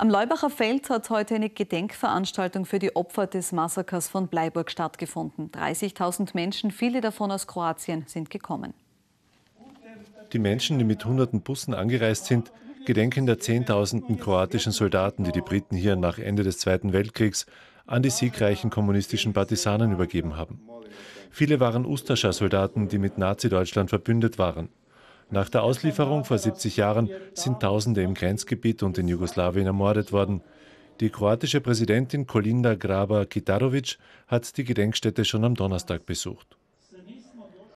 Am Leubacher Feld hat heute eine Gedenkveranstaltung für die Opfer des Massakers von Bleiburg stattgefunden. 30.000 Menschen, viele davon aus Kroatien, sind gekommen. Die Menschen, die mit hunderten Bussen angereist sind, gedenken der Zehntausenden kroatischen Soldaten, die die Briten hier nach Ende des Zweiten Weltkriegs an die siegreichen kommunistischen Partisanen übergeben haben. Viele waren Ustascha-Soldaten, die mit Nazi-Deutschland verbündet waren. Nach der Auslieferung vor 70 Jahren sind Tausende im Grenzgebiet und in Jugoslawien ermordet worden. Die kroatische Präsidentin Kolinda graba kitarovic hat die Gedenkstätte schon am Donnerstag besucht.